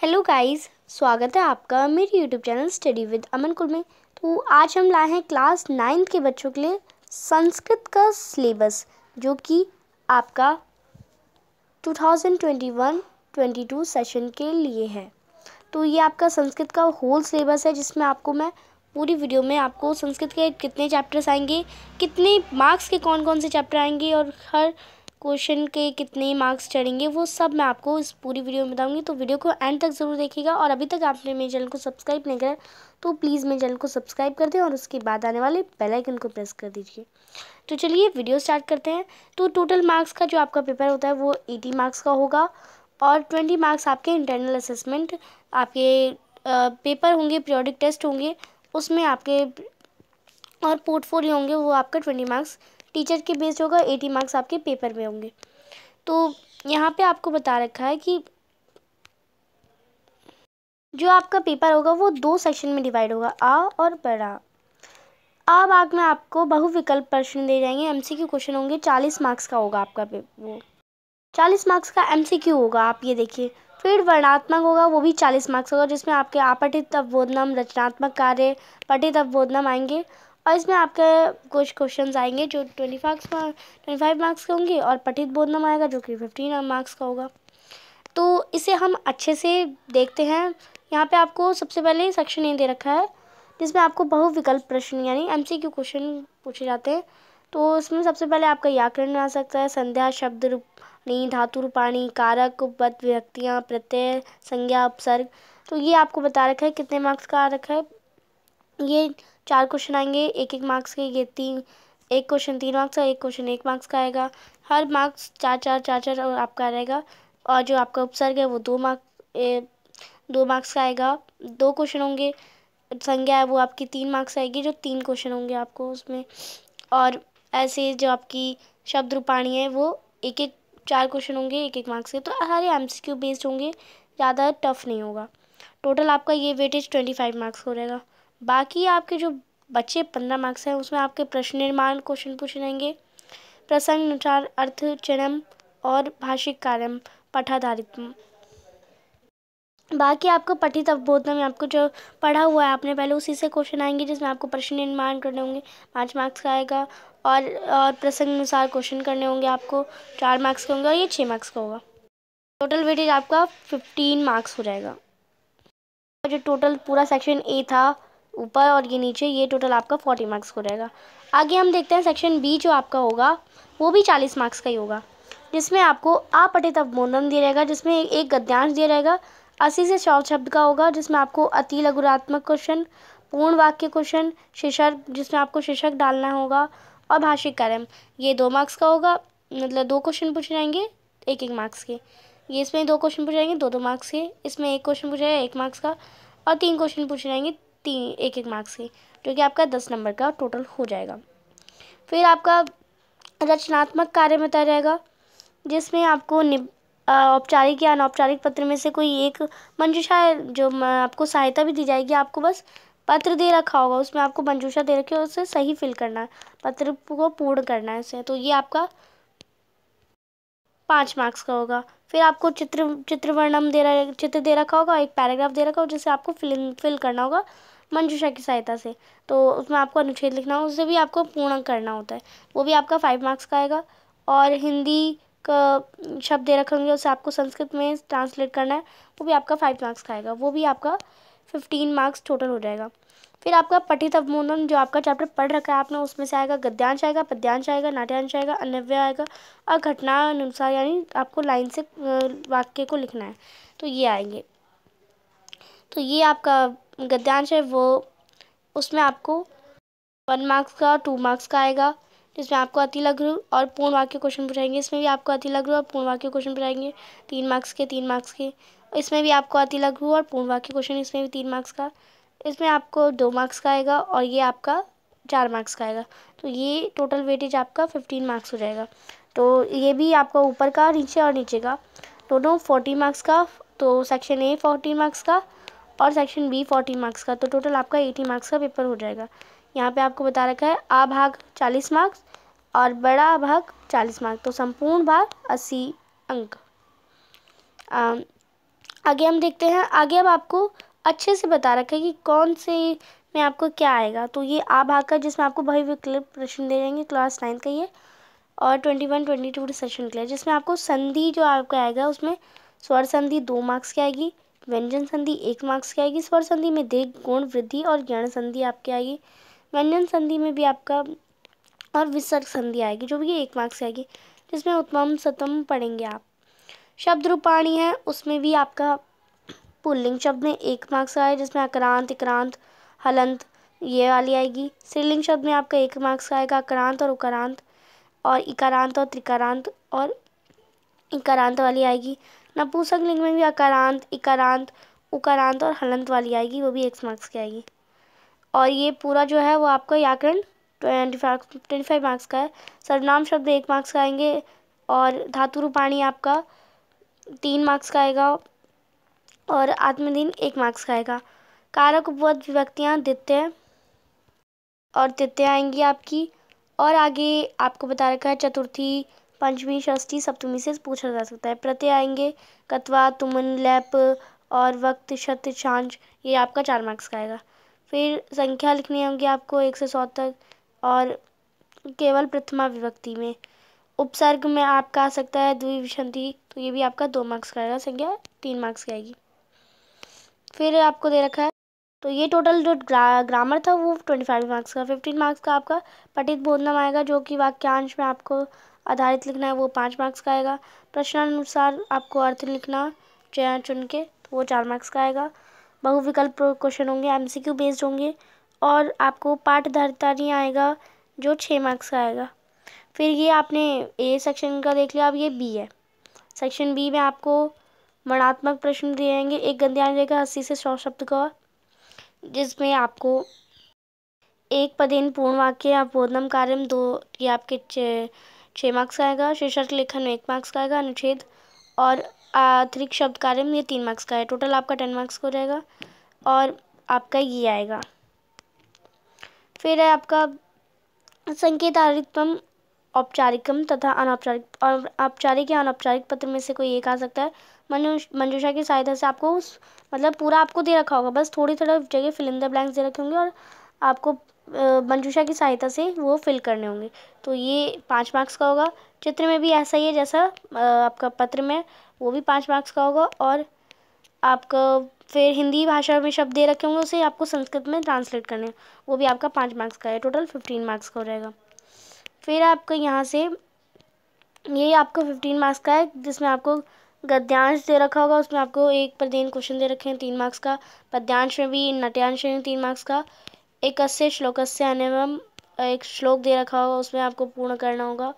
hello guys स्वागत है आपका मेरे YouTube channel study with Aman कुल में तो आज हम लाए हैं क्लास नाइन्थ के बच्चों के लिए संस्कृत का सिलेबस जो कि आपका 2021-22 सेशन के लिए है तो ये आपका संस्कृत का होल सिलेबस है जिसमें आपको मैं पूरी वीडियो में आपको संस्कृत के कितने चैप्टर्स आएंगे कितने मार्क्स के कौन कौन से चैप्टर आएंगे और हर क्वेश्चन के कितने मार्क्स चढ़ेंगे वो सब मैं आपको इस पूरी वीडियो में बताऊंगी तो वीडियो को एंड तक ज़रूर देखिएगा और अभी तक आपने मेरे चैनल को सब्सक्राइब नहीं करा तो प्लीज़ मेरे चैनल को सब्सक्राइब कर दें और उसके बाद आने वाले बेलाइकन को प्रेस कर दीजिए तो चलिए वीडियो स्टार्ट करते हैं तो टोटल मार्क्स का जो आपका पेपर होता है वो एटी मार्क्स का होगा और ट्वेंटी मार्क्स आपके इंटरनल असेसमेंट आपके पेपर होंगे पीरियोडिक टेस्ट होंगे उसमें आपके और पोर्टफोलियो होंगे वो आपका ट्वेंटी मार्क्स टीचर के बेस्ड होगा एटी मार्क्स आपके पेपर में होंगे तो यहाँ पे आपको बता रखा है कि जो आपका पेपर होगा वो दो सेक्शन में डिवाइड होगा आ और बड़ा आ भाग में आपको बहुविकल्प प्रश्न दे जाएंगे क्यू क्वेश्चन होंगे चालीस मार्क्स का होगा आपका वो चालीस मार्क्स का क्यू होगा आप ये देखिए फिर वर्णात्मक होगा वो भी चालीस मार्क्स होगा जिसमें आपके आपटित अवबोधनम रचनात्मक कार्य पठित अवबोधनम आएंगे और इसमें आपके कुछ क्वेश्चन आएंगे जो twenty marks twenty five marks के होंगे और पठित बोधनम आएगा जो कि फिफ्टीन मार्क्स का होगा तो इसे हम अच्छे से देखते हैं यहाँ पे आपको सबसे पहले सेक्शन ए दे रखा है जिसमें आपको बहुविकल्प प्रश्न यानी एम सी क्यू क्वेश्चन पूछे जाते हैं तो इसमें सबसे पहले आपका व्याकरण आ सकता है संध्या शब्द रूप धातु रूपाणी कारक उपपद व्यक्तियाँ प्रत्यय संज्ञा उपसर्ग तो ये आपको बता रखा है कितने मार्क्स का आ रखा है ये चार क्वेश्चन आएंगे एक एक मार्क्स के ये तीन एक क्वेश्चन तीन मार्क्स का एक क्वेश्चन एक मार्क्स का आएगा हर मार्क्स चार चार चार चार और आपका रहेगा और जो आपका उपसर्ग है वो दो मार्क्स दो मार्क्स का आएगा दो क्वेश्चन होंगे संज्ञा है वो आपकी तीन मार्क्स आएगी जो तीन क्वेश्चन होंगे आपको उसमें और ऐसे जो आपकी शब्द रूपाणी है वो एक एक चार क्वेश्चन होंगे एक एक मार्क्स के तो सारे एम बेस्ड होंगे ज़्यादा टफ नहीं होगा टोटल आपका ये वेटेज ट्वेंटी फाइव मार्क्स हो रहेगा बाकी आपके जो बच्चे पंद्रह मार्क्स हैं उसमें आपके प्रश्न निर्माण क्वेश्चन पूछे जाएंगे प्रसंग अनुसार अर्थ चरम और भाषिक कार्यम पठाधारित बाकी आपको पठित अवबोधन में आपको जो पढ़ा हुआ है आपने पहले उसी से क्वेश्चन आएंगे जिसमें आपको प्रश्न निर्माण करने होंगे पाँच मार्क्स का आएगा और और प्रसंग अनुसार क्वेश्चन करने होंगे आपको चार मार्क्स के होंगे और ये छः मार्क्स का होगा टोटल वेटेज आपका फिफ्टीन मार्क्स हो जाएगा जो टोटल पूरा सेक्शन ए था ऊपर और ये नीचे ये टोटल आपका फोर्टी मार्क्स को रहेगा आगे हम देखते हैं सेक्शन बी जो आपका होगा वो भी चालीस मार्क्स का ही होगा जिसमें आपको अपठित अवमोदन दिया रहेगा जिसमें एक गद्यांश दिया रहेगा अस्सी से सौ शब्द का होगा जिसमें आपको अति लघुरात्मक क्वेश्चन पूर्ण वाक्य क्वेश्चन शीर्षक जिसमें आपको शीर्षक डालना होगा और भाषिक कर्म ये दो मार्क्स का होगा मतलब दो क्वेश्चन पूछे जाएंगे एक एक मार्क्स के ये इसमें दो क्वेश्चन पूछे जाएंगे दो दो मार्क्स के इसमें एक क्वेश्चन पूछ जाएगा एक मार्क्स का और तीन क्वेश्चन पूछे जाएंगे तीन एक एक मार्क्स की जो कि आपका दस नंबर का टोटल हो जाएगा फिर आपका रचनात्मक कार्य बताया जाएगा जिसमें आपको औपचारिक या अनौपचारिक पत्र में से कोई एक मंजूषा जो आपको सहायता भी दी जाएगी आपको बस पत्र दे रखा होगा उसमें आपको मंजूषा दे रखी है उसे सही फिल करना है पत्र को पूर्ण करना है उसे तो ये आपका पाँच मार्क्स का होगा फिर आपको चित्र चित्रवर्णम दे रहा चित्र दे रखा होगा एक पैराग्राफ दे रखा होगा जिसे आपको फिल फिल करना होगा मंजूषा की सहायता से तो उसमें आपको अनुच्छेद लिखना हो उससे भी आपको पूर्ण करना होता है वो भी आपका फाइव मार्क्स का आएगा और हिंदी का शब्द दे रखे होंगे उसे आपको संस्कृत में ट्रांसलेट करना है वो भी आपका फाइव मार्क्स का आएगा वो भी आपका फिफ्टीन मार्क्स टोटल हो जाएगा फिर आपका पठित अवमोदन जो आपका चैप्टर पढ़ रखा है आपने उसमें से आएगा गद्यांश आएगा पद्यांश आएगा नाट्यांश आएगा अनव्य आएगा और घटना अनुसार यानी आपको लाइन से वाक्य को लिखना है तो ये आएंगे तो ये आपका गद्यांश है वो उसमें आपको वन मार्क्स का टू मार्क्स का आएगा जिसमें आपको अति लघु और पूर्ण वाक्य क्वेश्चन पूछाएंगे इसमें भी आपको अति लघु और पूर्ण वाक्य क्वेश्चन पूछाएंगे तीन मार्क्स के तीन मार्क्स के इसमें भी आपको अति लघु और पूर्ण वाक्य क्वेश्चन इसमें भी तीन मार्क्स का इसमें आपको दो मार्क्स का आएगा और ये आपका चार मार्क्स का आएगा तो ये टोटल वेटेज आपका फिफ्टीन मार्क्स हो जाएगा तो ये भी आपका ऊपर का नीचे और नीचे का दोनों फोर्टी मार्क्स का तो सेक्शन ए फोर्टी मार्क्स का और सेक्शन बी फोर्टी मार्क्स का तो टोटल आपका एटी मार्क्स का पेपर हो जाएगा यहाँ पे आपको बता रखा है आ भाग चालीस मार्क्स और बड़ा भाग चालीस मार्क्स तो संपूर्ण भाग अस्सी अंक आगे हम देखते हैं आगे अब आपको अच्छे से बता रखा है कि कौन से में आपको क्या आएगा तो ये आ भाग का जिसमें आपको भाई विकल्प प्रश्न दे जाएंगे क्लास नाइन्थ का ये और twenty one twenty two session के लिए जिसमें आपको संधि जो आपका आएगा उसमें स्वर संधि दो मार्क्स की आएगी व्यंजन संधि एक मार्क्स की आएगी स्वर संधि में देख गुण वृद्धि और ज्ञान संधि आपकी आएगी व्यंजन संधि में भी आपका और विसर्ग संधि आएगी जो भी ये एक मार्क्स की आएगी जिसमें उत्तम सतम पढ़ेंगे आप शब्द रूपाणी है उसमें भी आपका पुल्लिंग शब्द में एक मार्क्स का है जिसमें अक्रांत इक्रांत हलंत ये वाली आएगी श्रीलिंग शब्द में आपका एक मार्क्स का आएगा अक्रांत और उकरांत और इकारांत और त्रिकारांत और इकारांत वाली आएगी नपुंसक लिंग में भी अकारांत इकारांत उकारांत और हलंत वाली आएगी वो भी एक मार्क्स की आएगी और ये पूरा जो है वो आपका व्याकरण twenty five twenty five marks का है सर्वनाम शब्द एक मार्क्स का आएंगे और धातु रूपाणी आपका तीन मार्क्स का आएगा और आत्मदीन एक मार्क्स का आएगा कारक उपवत विभक्तियाँ दित्य और तृतीय आएंगी आपकी और आगे आपको बता रखा है चतुर्थी पंचमी षष्ठी सप्तमी से पूछा जा सकता है प्रत्यय आएंगे कतवा तुमन लैप और वक्त शत सांझ ये आपका चार मार्क्स का आएगा फिर संख्या लिखनी होगी आपको एक से सौ तक और केवल प्रथमा विभक्ति में उपसर्ग में आपका आ सकता है द्विविशंति तो ये भी आपका दो मार्क्स का आएगा संख्या तीन मार्क्स की आएगी फिर आपको दे रखा है तो ये टोटल जो ग्रा, ग्रामर था वो ट्वेंटी फाइव मार्क्स का फिफ्टीन मार्क्स का आपका पठित बोधनाम आएगा जो कि वाक्यांश में आपको आधारित लिखना है वो पाँच मार्क्स का आएगा प्रश्नानुसार आपको अर्थ लिखना चयन चुन के तो वो चार मार्क्स का आएगा बहुविकल्प क्वेश्चन होंगे क्यू बेस्ड होंगे और आपको पाठधारितारी आएगा जो छः मार्क्स का आएगा फिर ये आपने ए सेक्शन का देख लिया अब ये बी है सेक्शन बी में आपको वर्णात्मक प्रश्न दिए जाएंगे एक गंध्यान रहेगा अस्सी से सौ शब्द का जिसमें आपको एक पदेन पूर्ण वाक्य या बोधनम कार्यम दो ये आपके छः मार्क्स का आएगा शीर्षक लेखन में एक मार्क्स का आएगा अनुच्छेद और अतिरिक्त शब्द कार्य में ये तीन मार्क्स का है टोटल आपका टेन मार्क्स का हो जाएगा और आपका ये आएगा फिर है आपका संकेत आरितम औपचारिकम तथा अनौपचारिक और औपचारिक या अनौपचारिक पत्र में से कोई एक आ सकता है मनुष मंजूषा की सहायता से आपको मतलब पूरा आपको दे रखा होगा बस थोड़ी थोड़ा जगह फिलिंदर ब्लैंक्स दे रखे होंगे और आपको मंजूषा की सहायता से वो फिल करने होंगे तो ये पाँच मार्क्स का होगा चित्र में भी ऐसा ही है जैसा आपका पत्र में वो भी पाँच मार्क्स का होगा और आपका फिर हिंदी भाषा में शब्द दे रखे होंगे उसे आपको संस्कृत में ट्रांसलेट करने वो भी आपका पाँच मार्क्स का है टोटल फिफ्टीन मार्क्स का हो जाएगा फिर आपका यहाँ से ये आपको फिफ्टीन मार्क्स का है जिसमें आपको गद्यांश दे रखा होगा उसमें आपको एक प्रदेन क्वेश्चन दे रखे हैं तीन मार्क्स का पद्यांश में भी नट्यांश में तीन मार्क्स का एक श्लोक से आने में एक श्लोक दे रखा होगा उसमें आपको पूर्ण करना होगा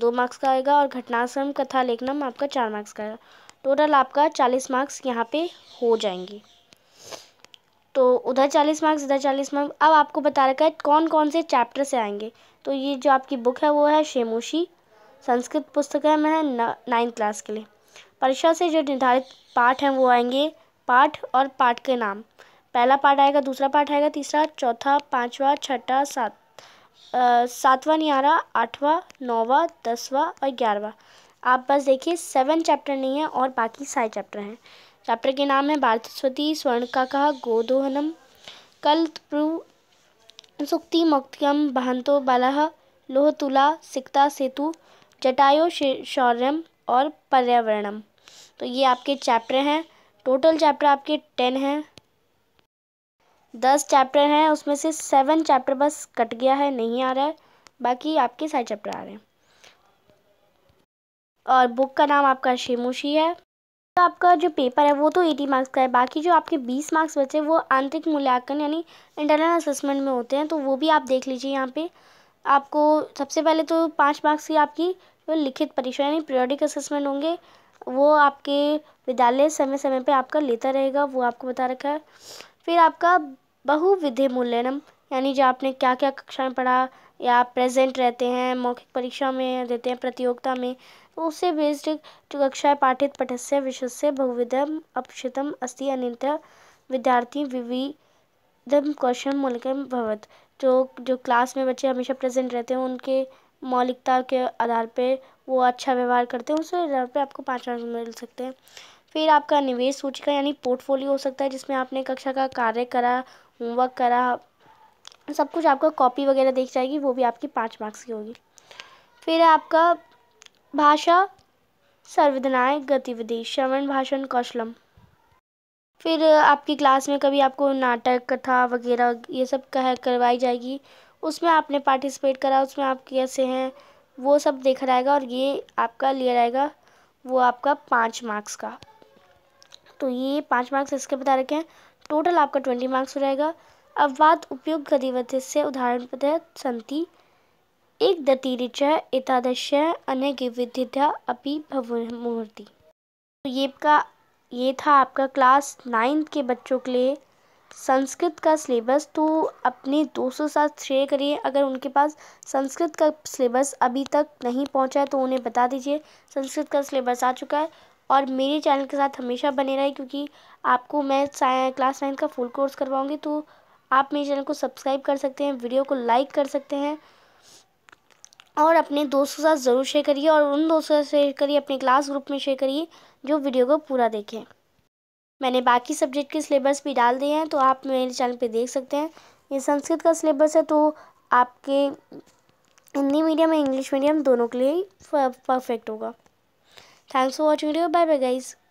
दो मार्क्स का आएगा और घटनाक्रम कथा में आपका चार मार्क्स का आएगा टोटल आपका चालीस मार्क्स यहाँ पे हो जाएंगे तो उधर चालीस मार्क्स इधर चालीस मार्क्स अब आपको बता रखा है कौन कौन से चैप्टर से आएंगे तो ये जो आपकी बुक है वो है शेमोशी संस्कृत पुस्तक है मैं नाइन्थ क्लास के लिए परीक्षा से जो निर्धारित पाठ हैं वो आएंगे पाठ और पाठ के नाम पहला पार्ट आएगा दूसरा पार्ट आएगा तीसरा चौथा पाँचवा छठा सात सातवां नहीं आ रहा आठवां नौवा दसवां और ग्यारहवा आप बस देखिए सेवन चैप्टर नहीं है और बाकी सारे चैप्टर हैं चैप्टर के नाम है भारतस्वती स्वर्ण का कहा गोदोहनम कल सुक्ति मुक्तम बहंतो बलह लोहतुला सिक्ता सेतु जटायो शौर्यम और पर्यावरणम तो ये आपके चैप्टर हैं टोटल चैप्टर आपके टेन हैं दस चैप्टर हैं उसमें से सेवन चैप्टर बस कट गया है नहीं आ रहा है बाकी आपके सारे चैप्टर आ रहे हैं और बुक का नाम आपका शेमोशी है तो आपका जो पेपर है वो तो एटी मार्क्स का है बाकी जो आपके बीस मार्क्स बचे वो आंतरिक मूल्यांकन यानी इंटरनल असेसमेंट में होते हैं तो वो भी आप देख लीजिए यहाँ पे आपको सबसे पहले तो पाँच मार्क्स की आपकी जो लिखित परीक्षा यानी पीरियडिक असेसमेंट होंगे वो आपके विद्यालय समय समय पे आपका लेता रहेगा वो आपको बता रखा है फिर आपका बहुविधि मूल्यनम यानी जो आपने क्या क्या कक्षा में पढ़ा या आप प्रेजेंट रहते हैं मौखिक परीक्षा में देते हैं प्रतियोगिता में तो उससे बेस्ड जो कक्षाएँ पाठित पठस्य विशस्य बहुविधम अपशितम अस्थि अनित विद्यार्थी विविधम क्वेश्चन मूल्य भवत जो जो क्लास में बच्चे हमेशा प्रेजेंट रहते हैं उनके मौलिकता के आधार पर वो अच्छा व्यवहार करते हैं उसके आधार पर आपको पाँच मार्क्स मिल सकते हैं फिर आपका निवेश सूचिका यानी पोर्टफोलियो हो सकता है जिसमें आपने कक्षा का कार्य करा होमवर्क करा सब कुछ आपका कॉपी वगैरह देख जाएगी वो भी आपकी पाँच मार्क्स की होगी फिर आपका भाषा सर्वधनायक गतिविधि श्रवण भाषण कौशलम फिर आपकी क्लास में कभी आपको नाटक कथा वगैरह ये सब कह करवाई जाएगी उसमें आपने पार्टिसिपेट करा उसमें आप कैसे हैं वो सब देखा जाएगा और ये आपका लिया जाएगा वो आपका पाँच मार्क्स का तो ये पाँच मार्क्स इसके बता रखे हैं टोटल आपका ट्वेंटी मार्क्स हो जाएगा अब बात उपयोग गतिविधि से उदाहरण पद संति एक दतिरिच अन्य अनेक विधिता अपि भवमूर्ति तो ये का ये था आपका क्लास नाइन्थ के बच्चों के लिए संस्कृत का सिलेबस तो अपने दोस्तों साथ शेयर करिए अगर उनके पास संस्कृत का सिलेबस अभी तक नहीं पहुंचा है तो उन्हें बता दीजिए संस्कृत का सिलेबस आ चुका है और मेरे चैनल के साथ हमेशा बने रहे क्योंकि आपको मैं क्लास नाइन का फुल कोर्स करवाऊँगी तो आप मेरे चैनल को सब्सक्राइब कर सकते हैं वीडियो को लाइक कर सकते हैं और अपने दोस्तों के साथ ज़रूर शेयर करिए और उन दोस्तों से शेयर करिए अपने क्लास ग्रुप में शेयर करिए जो वीडियो को पूरा देखें मैंने बाकी सब्जेक्ट के सिलेबस भी डाल दिए हैं तो आप मेरे चैनल पे देख सकते हैं ये संस्कृत का सिलेबस है तो आपके हिंदी मीडियम और इंग्लिश मीडियम दोनों के लिए परफेक्ट होगा thanks for watching video bye bye guys